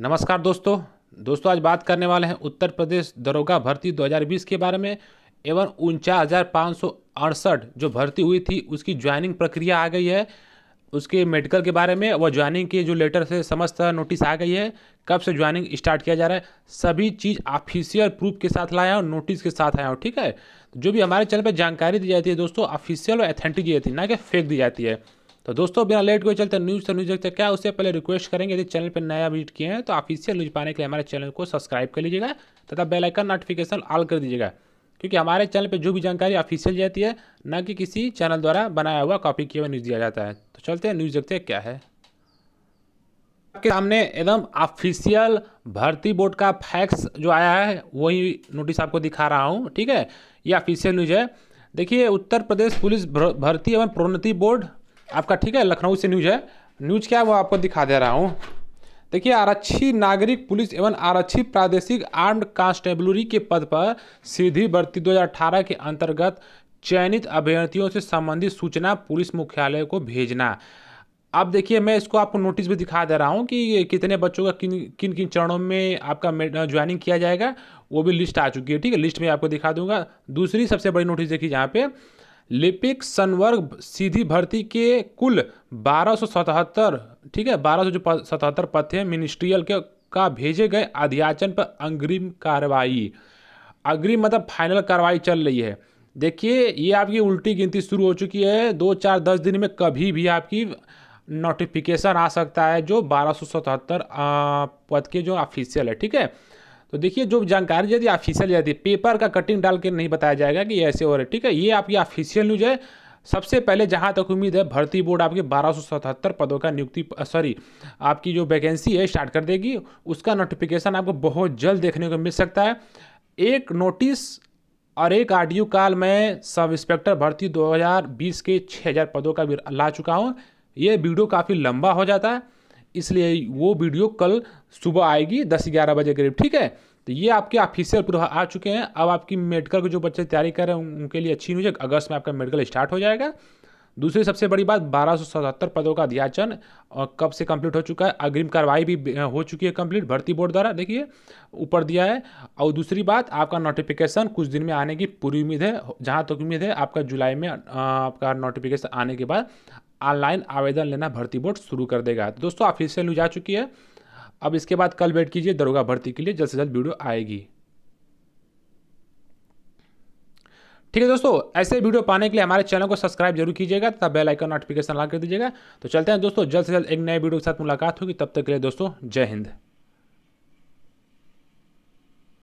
नमस्कार दोस्तों दोस्तों आज बात करने वाले हैं उत्तर प्रदेश दरोगा भर्ती 2020 के बारे में एवं उनचास जो भर्ती हुई थी उसकी ज्वाइनिंग प्रक्रिया आ गई है उसके मेडिकल के बारे में व ज्वाइनिंग के जो लेटर से समस्त नोटिस आ गई है कब से ज्वाइनिंग स्टार्ट किया जा रहा है सभी चीज़ ऑफिशियल प्रूफ के साथ लाया और नोटिस के साथ आया हो ठीक है जो भी हमारे चैनल पर जानकारी दी जाती है दोस्तों ऑफिशियल और एथेंटिक दी जाती है ना कि फेक दी जाती है तो दोस्तों बिना लेट हुए चलते न्यूज़ से न्यूज़ देखते क्या उससे पहले रिक्वेस्ट करेंगे यदि चैनल पर नया विजिट किए हैं तो ऑफिशियल न्यूज़ पाने के लिए हमारे चैनल को सब्सक्राइब कर लीजिएगा तथा बेलाइकन नोटिफिकेशन ऑल कर दीजिएगा क्योंकि हमारे चैनल पर जो भी जानकारी ऑफिशियल जाती है न कि किसी चैनल द्वारा बनाया हुआ कॉपी किया हुआ न्यूज़ दिया जाता है तो चलते हैं न्यूज़ देखते हैं क्या है आपके सामने एकदम ऑफिशियल भर्ती बोर्ड का फैक्स जो आया है वही नोटिस आपको दिखा रहा हूँ ठीक है ये ऑफिशियल न्यूज़ है देखिए उत्तर प्रदेश पुलिस भर्ती एवं प्रोन्नति बोर्ड आपका ठीक है लखनऊ से न्यूज़ है न्यूज़ क्या है वो आपको दिखा दे रहा हूँ देखिए आरक्षी नागरिक पुलिस एवं आरक्षी प्रादेशिक आर्म्ड कांस्टेबलरी के पद पर सीधी भर्ती 2018 के अंतर्गत चयनित अभ्यर्थियों से संबंधित सूचना पुलिस मुख्यालय को भेजना अब देखिए मैं इसको आपको नोटिस भी दिखा दे रहा हूँ कि कितने बच्चों का किन किन किन चरणों में आपका ज्वाइनिंग किया जाएगा वो भी लिस्ट आ चुकी है ठीक है लिस्ट में आपको दिखा दूंगा दूसरी सबसे बड़ी नोटिस देखिए यहाँ पे लिपिक संवर्ग सीधी भर्ती के कुल बारह ठीक है बारह जो सतहत्तर पद थे मिनिस्ट्रियल के का भेजे गए अध्याचन पर अग्रिम कार्रवाई अग्रिम मतलब फाइनल कार्रवाई चल रही है देखिए ये आपकी उल्टी गिनती शुरू हो चुकी है दो चार दस दिन में कभी भी आपकी नोटिफिकेशन आ सकता है जो बारह सौ सतहत्तर पद के जो ऑफिशियल है ठीक है तो देखिए जो जानकारी यदि ऑफिशियल जाती है पेपर का कटिंग डाल के नहीं बताया जाएगा कि ऐसे हो रहा है ठीक है ये आपकी ऑफिशियल न्यूज है सबसे पहले जहां तक उम्मीद है भर्ती बोर्ड आपके 1277 पदों का नियुक्ति सॉरी आपकी जो वैकेंसी है स्टार्ट कर देगी उसका नोटिफिकेशन आपको बहुत जल्द देखने को मिल सकता है एक नोटिस और एक आर काल में सब इंस्पेक्टर भर्ती 2020 के 6000 पदों का भी ला चुका हूँ ये वीडियो काफ़ी लंबा हो जाता है इसलिए वो वीडियो कल सुबह आएगी दस ग्यारह बजे करीब ठीक है तो ये आपके ऑफिशियल प्रूफ आ चुके हैं अब आपकी मेडिकल के जो बच्चे तैयारी कर रहे हैं उनके लिए अच्छी न्यूज है अगस्त में आपका मेडिकल स्टार्ट हो जाएगा दूसरी सबसे बड़ी बात बारह पदों का अध्याचन कब से कंप्लीट हो चुका है अग्रिम कार्रवाई भी हो चुकी है कंप्लीट भर्ती बोर्ड द्वारा देखिए ऊपर दिया है और दूसरी बात आपका नोटिफिकेशन कुछ दिन में आने की पूरी उम्मीद है जहाँ तक तो उम्मीद है आपका जुलाई में आपका नोटिफिकेशन आने के बाद ऑनलाइन आवेदन लेना भर्ती बोर्ड शुरू कर देगा तो दोस्तों ऑफिशियल न्यूज आ चुकी है अब इसके बाद कल वेट कीजिए दरोगा भर्ती के लिए जल्द से जल्द वीडियो आएगी ठीक है दोस्तों ऐसे वीडियो पाने के लिए हमारे चैनल को सब्सक्राइब जरूर कीजिएगा तथा बेल आइकन नोटिफिकेशन ला कर दीजिएगा तो चलते हैं दोस्तों जल्द से जल्द एक नए वीडियो के साथ मुलाकात होगी तब तक के लिए दोस्तों जय हिंद